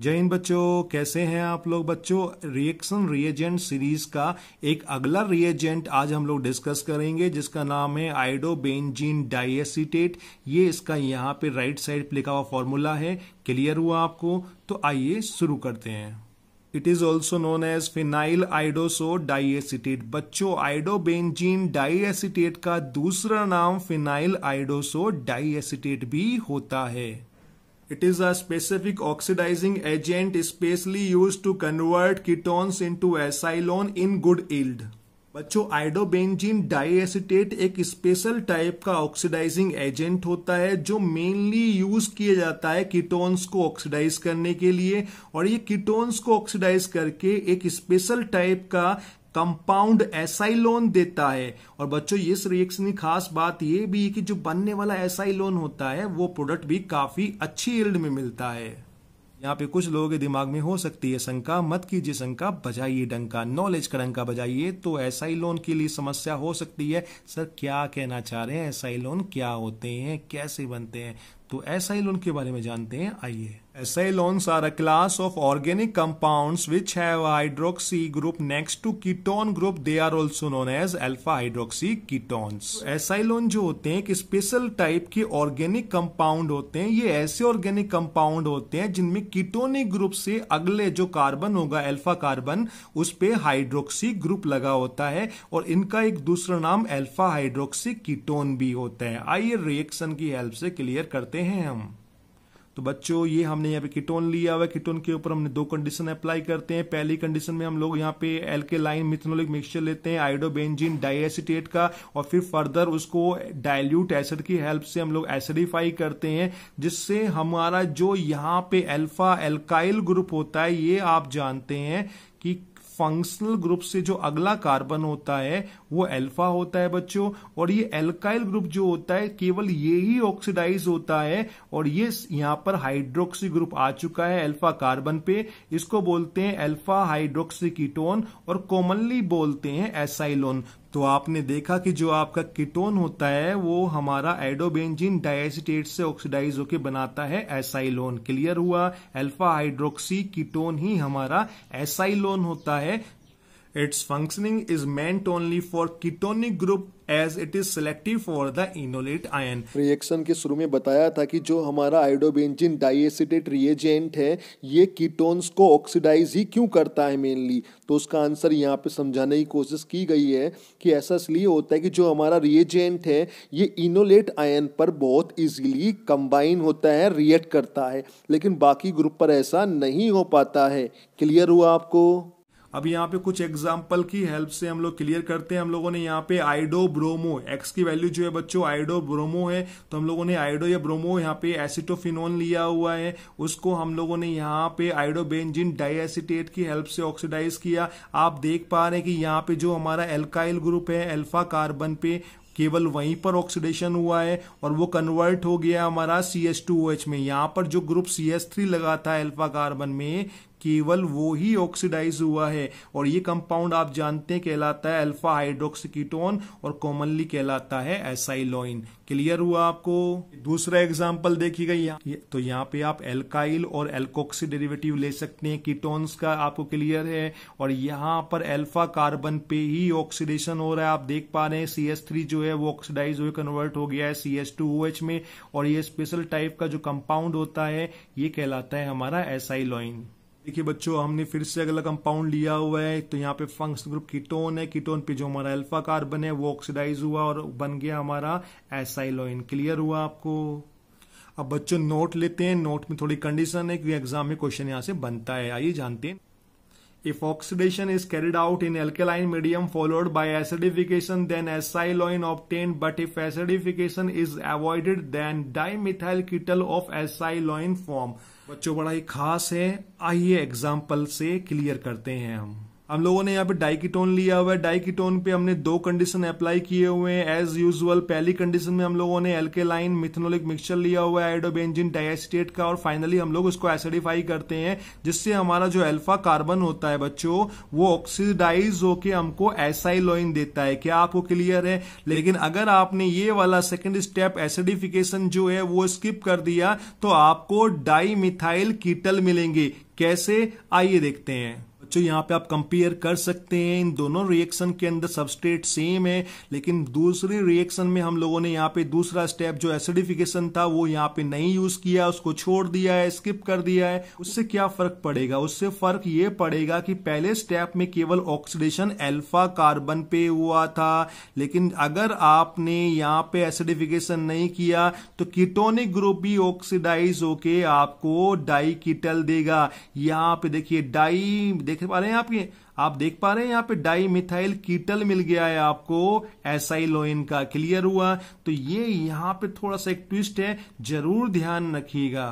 जैन बच्चों कैसे हैं आप लोग बच्चों रिएक्शन रिएजेंट सीरीज का एक अगला रिएजेंट आज हम लोग डिस्कस करेंगे जिसका नाम है आइडोबेंजीन डाइएसिटेट ये इसका यहाँ पे राइट साइड लिखा हुआ फॉर्मूला है क्लियर हुआ आपको तो आइए शुरू करते हैं it is also known as phenyl iodoso diacetate बच्चों आइडोबेंजीन डाइएसिटेट का दूसरा नाम फिनाइल आइडोसो डाइएसिटेट भी होता है it is a specific oxidising agent specially use to convert ketones into acyloin in good yield बच्चों आइडोबेंजीन डाइएसिटेट एक स्पेशल टाइप का ऑक्सीडाइजिंग एजेंट होता है जो मेनली यूज किया जाता है कीटोन्स को ऑक्सीडाइज करने के लिए और ये कीटोन्स को ऑक्सीडाइज करके एक स्पेशल टाइप का कंपाउंड एसाइलोन देता है और बच्चों इस रिएक्शन की खास बात यह भी है कि जो बनने वाला एसाइलोन होता है वो प्रोडक्ट भी काफी अच्छी इल्ड में मिलता है यहाँ पे कुछ लोगों के दिमाग में हो सकती है शंका मत कीजिए शंका बजाइए डंका नॉलेज का डंका बजाइए तो ऐसा ही लोन के लिए समस्या हो सकती है सर क्या कहना चाह रहे हैं ऐसा ही लोन क्या होते हैं कैसे बनते हैं तो एसाइलोन के बारे में जानते हैं आइए acyloins are a class of organic compounds which have hydroxy group next to ketone group they are also known as alpha hydroxy ketones acyloin जो होते हैं एक स्पेशल टाइप के ऑर्गेनिक कंपाउंड होते हैं ये ऐसे ऑर्गेनिक कंपाउंड होते हैं जिनमें कीटोनिक ग्रुप से अगले जो कार्बन होगा एल्फा कार्बन उस पे हाइड्रोक्सी ग्रुप लगा होता है और इनका एक दूसरा नाम एल्फा हाइड्रोक्सी कीटोन भी होता है आइए रिएक्शन की हेल्प से क्लियर करते हैं रहे हैं हम तो बच्चों ये हमने यहाँ पे किटोन लिया हुआ है कीटोन के ऊपर हमने दो कंडीशन अप्लाई करते हैं पहली कंडीशन में हम लोग यहाँ पे एल्के लाइन मिथनोलिक मिक्सचर लेते हैं आइडोबेंजिन डाइएसिटेट का और फिर फर्दर उसको डाइल्यूट एसिड की हेल्प से हम लोग एसिडिफाई करते हैं जिससे हमारा जो यहाँ पे एल्फा एल्काइल ग्रुप होता है ये आप जानते हैं कि फंक्शनल ग्रुप से जो अगला कार्बन होता है वो एल्फा होता है बच्चों और ये एल्काइल ग्रुप जो होता है केवल ये ही ऑक्सीडाइज होता है और ये यहां पर हाइड्रोक्सी ग्रुप आ चुका है एल्फा कार्बन पे इसको बोलते हैं एल्फा हाइड्रोक्सी कीटोन और कॉमनली बोलते हैं एसाइलोन तो आपने देखा कि जो आपका किटोन होता है वो हमारा एडोबेंजिन डाइएसिटेट से ऑक्सीडाइज होकर बनाता है एसाइलोन क्लियर हुआ अल्फा हाइड्रोक्सी कीटोन ही हमारा एसाइलोन होता है Its functioning is meant only for ketonic group as it is selective for the enolate ion reaction के शुरू में बताया था कि जो हमारा आयोडोबेंजिन डाइएसिटेट रिएजेंट है ये कीटोन्स को ऑक्सीडाइज ही क्यों करता है मेनली तो उसका आंसर यहाँ पे समझाने की कोशिश की गई है कि ऐसा इसलिए होता है कि जो हमारा रिएजेंट है ये इनोलेट आयन पर बहुत इजीली कंबाइन होता है रिएक्ट करता है लेकिन बाकी ग्रुप पर ऐसा नहीं हो पाता है क्लियर हुआ आपको अब यहाँ पे कुछ एग्जाम्पल की हेल्प से हम लोग क्लियर करते हैं हम लोगों ने यहाँ पे आइडो ब्रोमो एक्स की वैल्यू जो है बच्चों आइडो ब्रोमो है तो हम लोगों ने आइडो या ब्रोमो यहाँ पे एसिटोफिनोन लिया हुआ है उसको हम लोगों ने यहाँ पे आइडोबेंजिन डाइएसिटेट की हेल्प से ऑक्सीडाइज किया आप देख पा रहे हैं कि यहाँ पे जो हमारा एल्काइल ग्रुप है एल्फा कार्बन पे केवल वहीं पर ऑक्सीडेशन हुआ है और वो कन्वर्ट हो गया हमारा C S to O H में यहाँ पर जो ग्रुप सी एस थ्री लगा था एल्फा कार्बन में केवल वो ही ऑक्सीडाइज हुआ है और ये कंपाउंड आप जानते हैं कहलाता है अल्फा हाइड्रोक्सिकीटोन और कॉमनली कहलाता है एसाइलोइन क्लियर हुआ आपको दूसरा एग्जाम्पल देखिएगा यहाँ तो यहाँ पे आप एल्काइल और एल्कोक्सी डेरिवेटिव ले सकते हैं कीटोन्स का आपको क्लियर है और यहाँ पर एल्फा कार्बन पे ही ऑक्सीडेशन हो रहा है आप देख पा रहे हैं सी एस थ्री जो है वो ऑक्सीडाइज हुए कन्वर्ट हो गया है C S to O H में और ये स्पेशल टाइप का जो कंपाउंड होता है ये कहलाता है हमारा एसाइलोइन देखिए बच्चों हमने फिर से अगला कंपाउंड लिया हुआ है तो यहाँ पे फंक्शन ग्रुप कीटोन है कीटोन पे जो हमारा अल्फा कार्बन है वो ऑक्सीडाइज हुआ और बन गया हमारा एसाइलोइन क्लियर हुआ आपको अब बच्चों नोट लेते हैं नोट में थोड़ी कंडीशन है क्योंकि एग्जाम में क्वेश्चन यहाँ से बनता है आइए जानते हैं If oxidation is carried out in alkaline medium followed by acidification, then acyloin obtained. But if acidification is avoided, then dimethyl ketyl of acyloin form. बच्चों बड़ा ही खास है आइए एग्जाम्पल से क्लियर करते हैं हम हम लोगों ने यहाँ पे डाइकिटोन लिया हुआ है डाइकीटोन पे हमने दो कंडीशन अप्लाई किए हुए हैं एज यूजुअल पहली कंडीशन में हम लोगों ने एल्केलाइन मिथनोलिक मिक्सचर लिया हुआ है आइडोबेंजिन डाइस्टेट का और फाइनली हम लोग इसको एसिडिफाई करते हैं जिससे हमारा जो एल्फा कार्बन होता है बच्चों वो ऑक्सीडाइज होके हमको एसाइलोइन देता है क्या आपको क्लियर है लेकिन अगर आपने ये वाला सेकेंड स्टेप एसिडिफिकेशन जो है वो स्किप कर दिया तो आपको डाई मिथाइल कीटल मिलेंगे कैसे आइए देखते हैं बच्चों यहाँ पे आप कंपेयर कर सकते हैं इन दोनों रिएक्शन के अंदर सबस्टेट सेम है लेकिन दूसरी रिएक्शन में हम लोगों ने यहाँ पे दूसरा स्टेप जो एसिडिफिकेशन था वो यहाँ पे नहीं यूज किया उसको छोड़ दिया है स्किप कर दिया है उससे क्या फर्क पड़ेगा उससे फर्क ये पड़ेगा कि पहले स्टेप में केवल ऑक्सीडेशन एल्फा कार्बन पे हुआ था लेकिन अगर आपने यहाँ पे एसिडिफिकेशन नहीं किया तो कीटोनिक ग्रुप भी ऑक्सीडाइज होके आपको डाई कीटल देगा यहाँ पे देखिए डाई देख देख पा रहे हैं आपके आप देख पा रहे हैं यहाँ पे डाई मिथाइल कीटल मिल गया है आपको एसाइलोइन का क्लियर हुआ तो ये यहाँ पे थोड़ा सा एक ट्विस्ट है जरूर ध्यान रखिएगा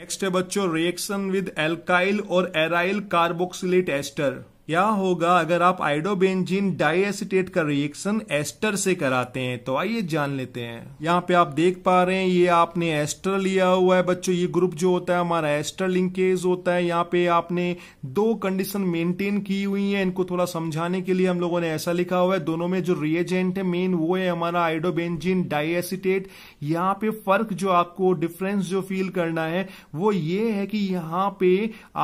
नेक्स्ट है बच्चों रिएक्शन विद एल्काइल और एराइल कार्बोक्सिलेट एस्टर क्या होगा अगर आप आइडोबेंजीन डाइएसिटेट का रिएक्शन एस्टर से कराते हैं तो आइए जान लेते हैं यहाँ पे आप देख पा रहे हैं ये आपने एस्टर लिया हुआ है बच्चों ये ग्रुप जो होता है हमारा एस्टर लिंकेज होता है यहाँ पे आपने दो कंडीशन मेंटेन की हुई है इनको थोड़ा समझाने के लिए हम लोगों ने ऐसा लिखा हुआ है दोनों में जो रिएजेंट है मेन वो है हमारा आइडोबेंजिन डाइएसिटेट यहाँ पे फर्क जो आपको डिफरेंस जो फील करना है वो ये है कि यहाँ पे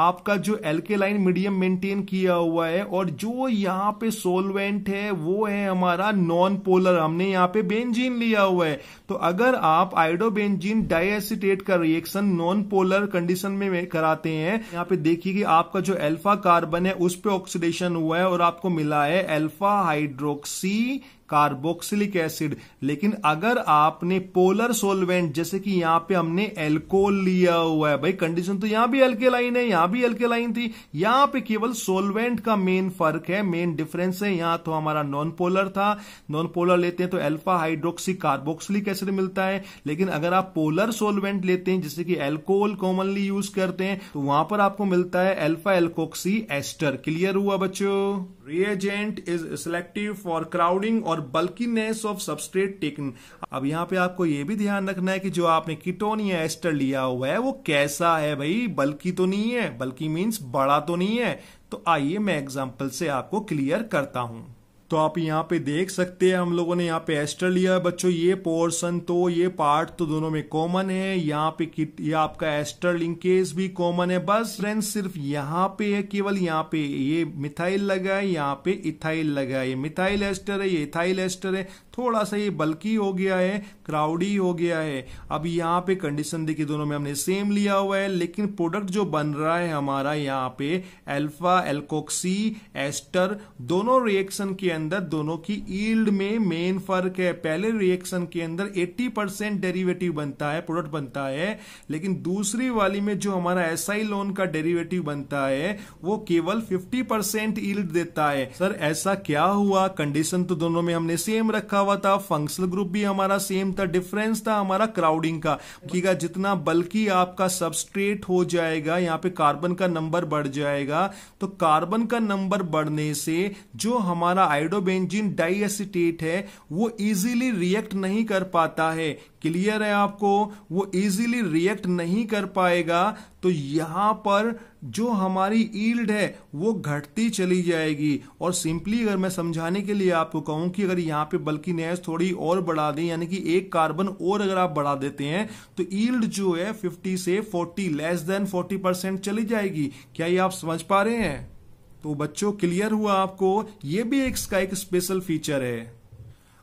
आपका जो एल्केलाइन मीडियम मेंटेन किया हुआ हुआ है और जो यहाँ पे सोलवेंट है वो है हमारा नॉन पोलर हमने यहाँ पे बेंजीन लिया हुआ है तो अगर आप आइडोबेंजीन डाइएसिटेट का रिएक्शन नॉन पोलर कंडीशन में कराते हैं यहाँ पे देखिए कि आपका जो एल्फा कार्बन है उस पर ऑक्सीडेशन हुआ है और आपको मिला है एल्फा हाइड्रोक्सी कार्बोक्सिलिक एसिड लेकिन अगर आपने पोलर सोलवेंट जैसे कि यहां पे हमने एल्कोहल लिया हुआ है भाई कंडीशन तो यहां भी एल्केलाइन है यहां भी एल्केलाइन थी यहां पे केवल सोलवेंट का मेन फर्क है मेन डिफरेंस है यहां तो हमारा नॉन पोलर था नॉन पोलर लेते हैं तो एल्फा हाइड्रोक्सी कार्बोक्सिलिक एसिड मिलता है लेकिन अगर आप पोलर सोलवेंट लेते हैं जैसे कि एल्कोहल कॉमनली यूज करते हैं तो वहां पर आपको मिलता है एल्फा एल्कोक्सी एस्टर क्लियर हुआ बच्चों reagent is selective for crowding और और बल्किनेस ऑफ सबस्ट्रेट टेकन अब यहाँ पे आपको ये भी ध्यान रखना है कि जो आपने किटोन या एस्टर लिया हुआ है वो कैसा है भाई बल्कि तो नहीं है बल्कि मीन्स बड़ा तो नहीं है तो आइए मैं एग्जाम्पल से आपको क्लियर करता हूं तो आप यहाँ पे देख सकते हैं हम लोगों ने यहाँ पे एस्टर लिया है बच्चों ये पोर्सन तो ये पार्ट तो दोनों में कॉमन है यहाँ पे ये आपका एस्टर लिंकेज भी कॉमन है बस फ्रेंड सिर्फ यहाँ पे है केवल यहाँ पे ये मिथाइल लगा है यहाँ पे इथाइल लगा है ये मिथाइल एस्टर है ये इथाइल एस्टर है थोड़ा सा ये बल्कि हो गया है क्राउडी हो गया है अब यहाँ पे कंडीशन देखिए दोनों में हमने सेम लिया हुआ है लेकिन प्रोडक्ट जो बन रहा है हमारा यहाँ पे एल्फा एल्कोक्सी एस्टर दोनों रिएक्शन के अंदर दोनों की ईल्ड में मेन फर्क है पहले रिएक्शन के अंदर 80 परसेंट डेरिवेटिव बनता है प्रोडक्ट बनता है लेकिन दूसरी वाली में जो हमारा एसआई लोन का डेरीवेटिव बनता है वो केवल फिफ्टी परसेंट ईल्ड देता है सर ऐसा क्या हुआ कंडीशन तो दोनों में हमने सेम रखा हुआ था फंक्शनल ग्रुप भी हमारा सेम था डिफरेंस था हमारा क्राउडिंग का ठीक जितना बल्कि आपका सबस्ट्रेट हो जाएगा यहाँ पे कार्बन का नंबर बढ़ जाएगा तो कार्बन का नंबर बढ़ने से जो हमारा आइडोबेंजिन डाइएसिटेट है वो इजिली रिएक्ट नहीं कर पाता है क्लियर है आपको वो इजीली रिएक्ट नहीं कर पाएगा तो यहां पर जो हमारी ईल्ड है वो घटती चली जाएगी और सिंपली अगर मैं समझाने के लिए आपको कहूं कि अगर यहां पे बल्कि नैस थोड़ी और बढ़ा दें यानी कि एक कार्बन और अगर आप बढ़ा देते हैं तो ईल्ड जो है 50 से 40 लेस देन 40 परसेंट चली जाएगी क्या ये आप समझ पा रहे हैं तो बच्चों क्लियर हुआ आपको ये भी एक इसका एक स्पेशल फीचर है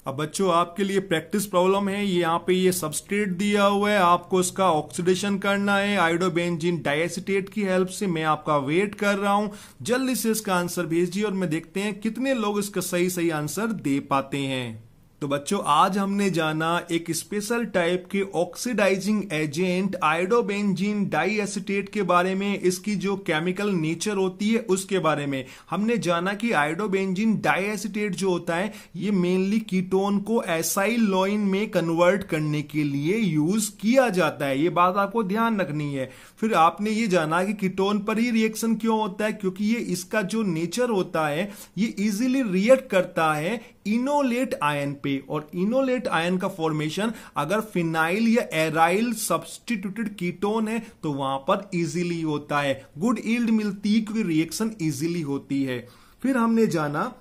अब बच्चों आपके लिए प्रैक्टिस प्रॉब्लम है ये यहाँ पे ये सबस्टेट दिया हुआ है आपको इसका ऑक्सीडेशन करना है आइडोबेंजिन डाइसिटेट की हेल्प से मैं आपका वेट कर रहा हूं जल्दी से इसका आंसर भेजिए और मैं देखते हैं कितने लोग इसका सही सही आंसर दे पाते हैं तो बच्चों आज हमने जाना एक स्पेशल टाइप के ऑक्सीडाइजिंग एजेंट आइडोबेंजीन डाइएसिटेट के बारे में इसकी जो केमिकल नेचर होती है उसके बारे में हमने जाना कि आइडोबेंजीन डाइएसिटेट जो होता है ये मेनली कीटोन को एसाइलोइन में कन्वर्ट करने के लिए यूज किया जाता है ये बात आपको ध्यान रखनी है फिर आपने ये जाना कि कीटोन पर ही रिएक्शन क्यों होता है क्योंकि ये इसका जो नेचर होता है ये इजिली रिएक्ट करता है इनोलेट आयन पे और इनोलेट आयन का फॉर्मेशन अगर फिनाइल या एराइल सब्सटीट्यूटेड कीटोन है तो वहां पर इजीली होता है गुड ईल्ड मिलती है क्योंकि रिएक्शन इजीली होती है फिर हमने जाना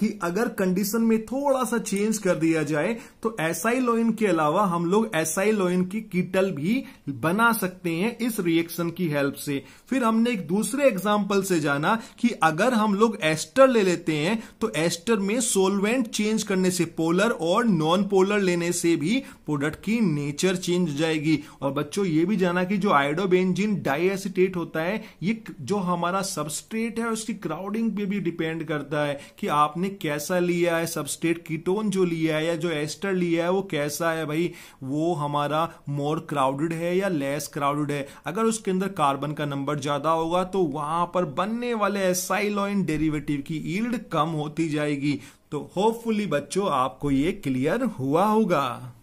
कि अगर कंडीशन में थोड़ा सा चेंज कर दिया जाए तो एसाइलोइन के अलावा हम लोग एसाइलोइन की कीटल भी बना सकते हैं इस रिएक्शन की हेल्प से फिर हमने एक दूसरे एग्जाम्पल से जाना कि अगर हम लोग एस्टर ले लेते हैं तो एस्टर में सोलवेंट चेंज करने से पोलर और नॉन पोलर लेने से भी प्रोडक्ट की नेचर चेंज जाएगी और बच्चों ये भी जाना कि जो आइडोबेंजिन डाइएसिटेट होता है ये जो हमारा सबस्ट्रेट है उसकी क्राउडिंग पे भी डिपेंड करता है कि आपने आपने कैसा लिया है सबस्टेट कीटोन जो लिया है या जो एस्टर लिया है वो कैसा है भाई वो हमारा मोर क्राउडेड है या लेस क्राउडेड है अगर उसके अंदर कार्बन का नंबर ज्यादा होगा तो वहां पर बनने वाले एसाइलॉइन डेरिवेटिव की ईल्ड कम होती जाएगी तो होपफुली बच्चों आपको ये क्लियर हुआ होगा